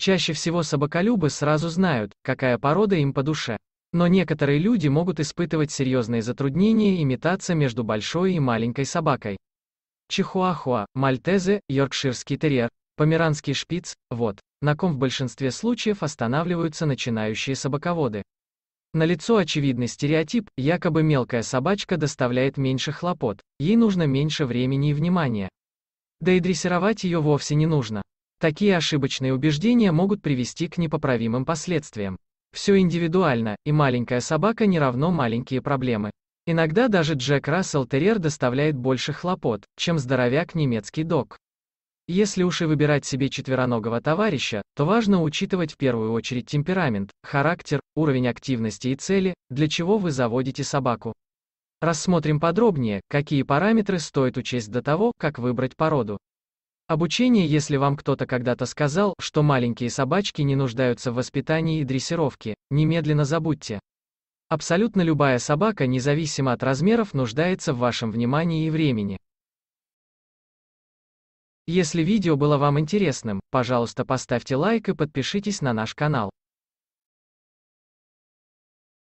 Чаще всего собаколюбы сразу знают, какая порода им по душе. Но некоторые люди могут испытывать серьезные затруднения и метаться между большой и маленькой собакой. Чихуахуа, Мальтезе, йоркширский терьер, померанский шпиц – вот, на ком в большинстве случаев останавливаются начинающие собаководы. На лицо очевидный стереотип, якобы мелкая собачка доставляет меньше хлопот, ей нужно меньше времени и внимания. Да и дрессировать ее вовсе не нужно. Такие ошибочные убеждения могут привести к непоправимым последствиям. Все индивидуально, и маленькая собака не равно маленькие проблемы. Иногда даже Джек Рассел Терьер доставляет больше хлопот, чем здоровяк немецкий док. Если уж и выбирать себе четвероногого товарища, то важно учитывать в первую очередь темперамент, характер, уровень активности и цели, для чего вы заводите собаку. Рассмотрим подробнее, какие параметры стоит учесть до того, как выбрать породу. Обучение Если вам кто-то когда-то сказал, что маленькие собачки не нуждаются в воспитании и дрессировке, немедленно забудьте. Абсолютно любая собака, независимо от размеров, нуждается в вашем внимании и времени. Если видео было вам интересным, пожалуйста поставьте лайк и подпишитесь на наш канал.